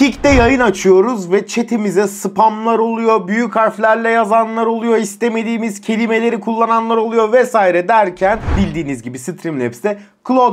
Kik'te yayın açıyoruz ve chatimize spamlar oluyor, büyük harflerle yazanlar oluyor, istemediğimiz kelimeleri kullananlar oluyor vesaire derken bildiğiniz gibi Streamlabs'te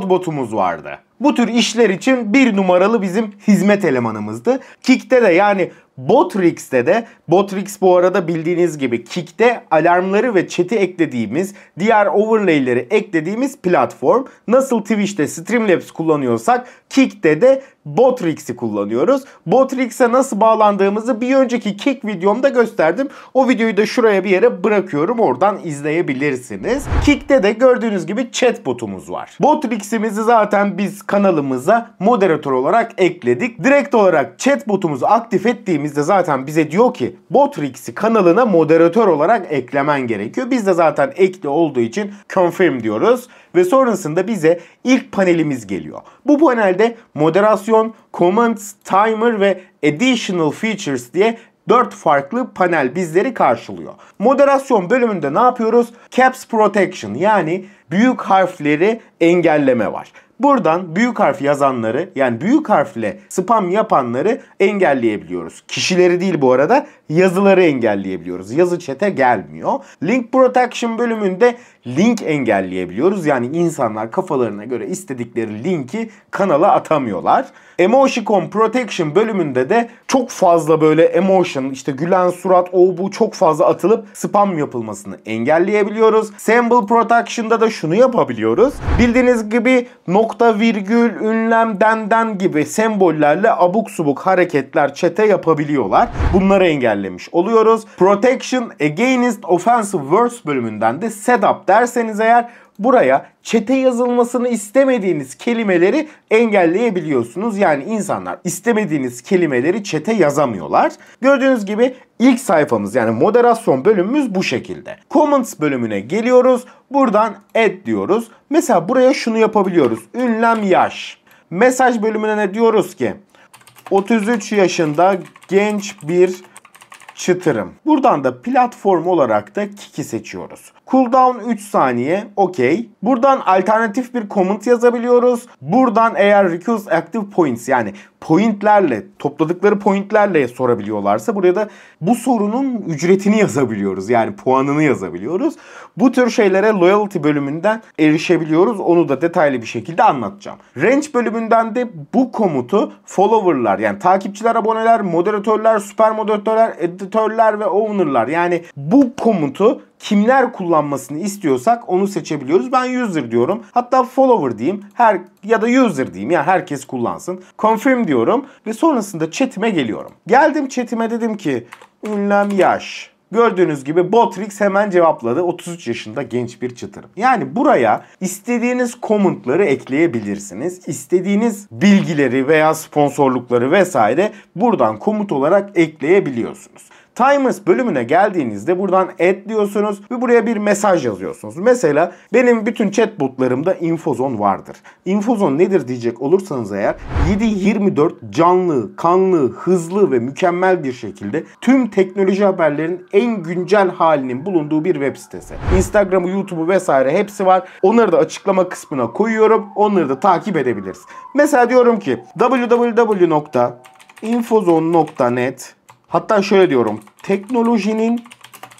botumuz vardı. Bu tür işler için bir numaralı bizim hizmet elemanımızdı. Kik'te de yani Botrix'te de, Botrix bu arada bildiğiniz gibi Kik'te alarmları ve chat'i eklediğimiz, diğer overlay'leri eklediğimiz platform. Nasıl Twitch'te Streamlabs kullanıyorsak Kik'te de Botrix'i kullanıyoruz. Botrix'e nasıl bağlandığımızı bir önceki Kik videomda gösterdim. O videoyu da şuraya bir yere bırakıyorum. Oradan izleyebilirsiniz. Kik'te de gördüğünüz gibi chat botumuz var. Botrix'imizi zaten biz kanalımıza moderatör olarak ekledik. Direkt olarak chat botumuzu aktif ettiğimizde zaten bize diyor ki Botrix'i kanalına moderatör olarak eklemen gerekiyor. Biz de zaten ekli olduğu için confirm diyoruz ve sonrasında bize ilk panelimiz geliyor. Bu panelde moderasyon, comments, timer ve additional features diye 4 farklı panel bizleri karşılıyor. Moderasyon bölümünde ne yapıyoruz? Caps Protection yani büyük harfleri engelleme var. Buradan büyük harf yazanları yani büyük harfle spam yapanları engelleyebiliyoruz. Kişileri değil bu arada yazıları engelleyebiliyoruz. Yazı çete gelmiyor. Link Protection bölümünde link engelleyebiliyoruz. Yani insanlar kafalarına göre istedikleri linki kanala atamıyorlar. Emoticon Protection bölümünde de çok fazla böyle emotion, işte gülen surat, o bu çok fazla atılıp spam yapılmasını engelleyebiliyoruz. Symbol Protection'da da şunu yapabiliyoruz. Bildiğiniz gibi nokta, virgül, ünlem, denden gibi sembollerle abuk subuk hareketler çete yapabiliyorlar. Bunları engelleyebiliyoruz ilerlemiş oluyoruz. Protection Against Offensive Words bölümünden de Setup derseniz eğer buraya çete yazılmasını istemediğiniz kelimeleri engelleyebiliyorsunuz. Yani insanlar istemediğiniz kelimeleri çete yazamıyorlar. Gördüğünüz gibi ilk sayfamız yani moderasyon bölümümüz bu şekilde. Comments bölümüne geliyoruz. Buradan add diyoruz. Mesela buraya şunu yapabiliyoruz. Ünlem yaş. Mesaj bölümüne ne diyoruz ki? 33 yaşında genç bir çıtırım. Buradan da platform olarak da Kiki seçiyoruz. Cooldown 3 saniye. Okey. Buradan alternatif bir komut yazabiliyoruz. Buradan eğer Recuse Active Points yani pointlerle, topladıkları pointlerle sorabiliyorlarsa buraya da bu sorunun ücretini yazabiliyoruz. Yani puanını yazabiliyoruz. Bu tür şeylere loyalty bölümünden erişebiliyoruz. Onu da detaylı bir şekilde anlatacağım. Range bölümünden de bu komutu follower'lar yani takipçiler, aboneler, moderatörler, süper moderatörler, editörler ve owner'lar yani bu komutu kimler kullanmasını istiyorsak onu seçebiliyoruz. Ben user diyorum. Hatta follower diyeyim. Her ya da user diyeyim. Yani herkes kullansın. Confirm diyorum ve sonrasında chatime geliyorum. Geldim chatime dedim ki ünlem yaş. Gördüğünüz gibi Botrix hemen cevapladı. 33 yaşında genç bir çıtırım. Yani buraya istediğiniz komutları ekleyebilirsiniz. İstediğiniz bilgileri veya sponsorlukları vesaire buradan komut olarak ekleyebiliyorsunuz. Timers bölümüne geldiğinizde buradan add diyorsunuz ve buraya bir mesaj yazıyorsunuz. Mesela benim bütün chatbotlarımda infozon vardır. Infozon nedir diyecek olursanız eğer 7-24 canlı, kanlı, hızlı ve mükemmel bir şekilde tüm teknoloji haberlerin en güncel halinin bulunduğu bir web sitesi. Instagram'ı, YouTube'u vesaire hepsi var. Onları da açıklama kısmına koyuyorum. Onları da takip edebiliriz. Mesela diyorum ki www.infozon.net Hatta şöyle diyorum. Teknolojinin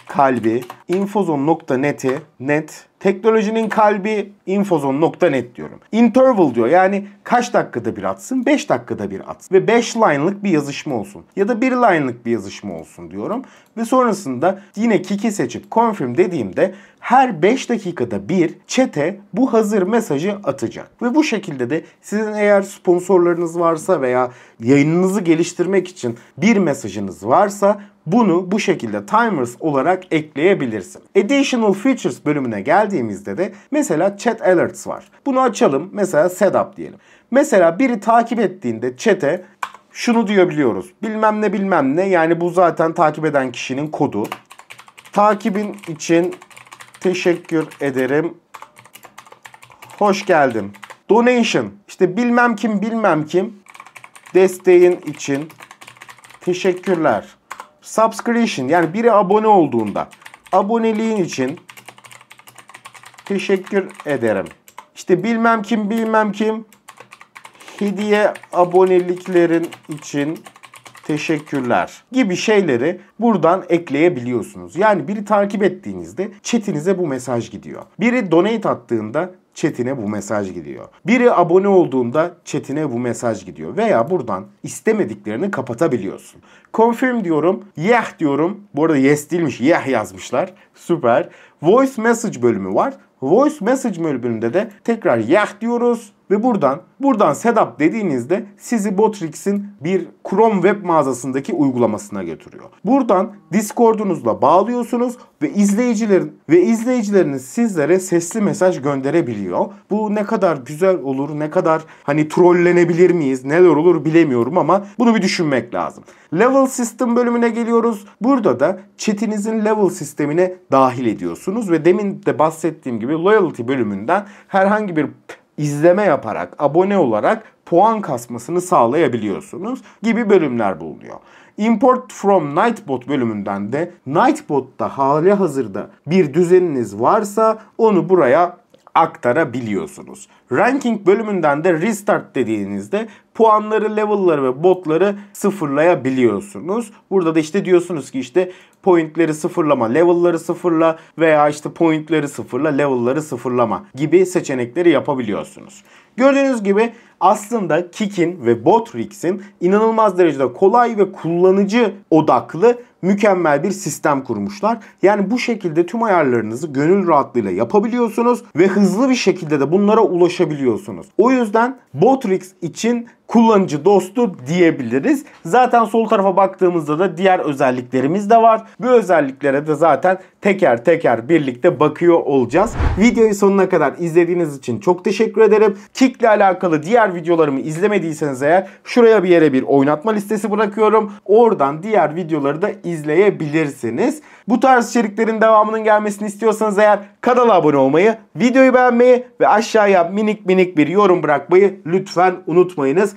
kalbi infozon.net'i net Teknolojinin kalbi infozon.net diyorum. Interval diyor yani kaç dakikada bir atsın? 5 dakikada bir atsın. Ve 5 line'lık bir yazışma olsun. Ya da 1 line'lık bir yazışma olsun diyorum. Ve sonrasında yine kiki seçip confirm dediğimde her 5 dakikada bir çete bu hazır mesajı atacak. Ve bu şekilde de sizin eğer sponsorlarınız varsa veya yayınınızı geliştirmek için bir mesajınız varsa bunu bu şekilde timers olarak ekleyebilirsin. Additional features bölümüne gel geldiğimizde de mesela chat alerts var. Bunu açalım. Mesela setup diyelim. Mesela biri takip ettiğinde chat'e şunu diyebiliyoruz. Bilmem ne bilmem ne yani bu zaten takip eden kişinin kodu. Takibin için teşekkür ederim. Hoş geldin. Donation. İşte bilmem kim bilmem kim. Desteğin için teşekkürler. Subscription yani biri abone olduğunda aboneliğin için Teşekkür ederim. İşte bilmem kim bilmem kim hediye aboneliklerin için teşekkürler gibi şeyleri buradan ekleyebiliyorsunuz. Yani biri takip ettiğinizde chatinize bu mesaj gidiyor. Biri donate attığında chatine bu mesaj gidiyor. Biri abone olduğunda chatine bu mesaj gidiyor. Veya buradan istemediklerini kapatabiliyorsun. Confirm diyorum. Yeh diyorum. Bu arada yes değilmiş. Yeh yazmışlar. Süper. Voice message bölümü var. Voice Message bölümünde de tekrar yah diyoruz ve buradan buradan setup dediğinizde sizi Botrix'in bir Chrome web mağazasındaki uygulamasına götürüyor. Buradan Discord'unuzla bağlıyorsunuz ve izleyicilerin ve izleyicileriniz sizlere sesli mesaj gönderebiliyor. Bu ne kadar güzel olur, ne kadar hani trollenebilir miyiz, neler olur bilemiyorum ama bunu bir düşünmek lazım. Level System bölümüne geliyoruz. Burada da chatinizin level sistemine dahil ediyorsunuz ve demin de bahsettiğim gibi loyalty bölümünden herhangi bir izleme yaparak, abone olarak puan kasmasını sağlayabiliyorsunuz gibi bölümler bulunuyor. Import from Nightbot bölümünden de Nightbot'ta hali hazırda bir düzeniniz varsa onu buraya aktarabiliyorsunuz. Ranking bölümünden de restart dediğinizde puanları, level'ları ve botları sıfırlayabiliyorsunuz. Burada da işte diyorsunuz ki işte pointleri sıfırlama, level'ları sıfırla veya işte pointleri sıfırla, level'ları sıfırlama gibi seçenekleri yapabiliyorsunuz. Gördüğünüz gibi aslında Kick'in ve Botrix'in inanılmaz derecede kolay ve kullanıcı odaklı mükemmel bir sistem kurmuşlar. Yani bu şekilde tüm ayarlarınızı gönül rahatlığıyla yapabiliyorsunuz ve hızlı bir şekilde de bunlara ulaşabiliyorsunuz. O yüzden Botrix için kullanıcı dostu diyebiliriz. Zaten sol tarafa baktığımızda da diğer özelliklerimiz de var. Bu özelliklere de zaten teker teker birlikte bakıyor olacağız. Videoyu sonuna kadar izlediğiniz için çok teşekkür ederim. Kick ile alakalı diğer videolarımı izlemediyseniz eğer şuraya bir yere bir oynatma listesi bırakıyorum. Oradan diğer videoları da izleyebilirsiniz. Bu tarz içeriklerin devamının gelmesini istiyorsanız eğer kanala abone olmayı, videoyu beğenmeyi ve aşağıya minik minik bir yorum bırakmayı lütfen unutmayınız.